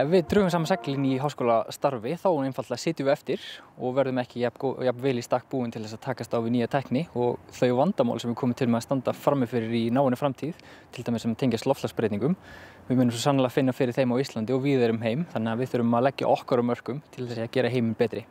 Ef við drögum saman seglinn í háskóla starfi þá einfallega sitjum við eftir og verðum ekki jafn, jafn vel í stakk búin til þess að takast á við nýja tekni og þau vandamál sem við komum til með að standa framifyrir í náinu framtíð til dæmis sem tengjast loflagsbreytingum. Við munum svo sannlega að finna fyrir þeim á Íslandi og við erum heim þannig að við þurfum að leggja okkar á mörgum til þess að gera heiminn betri.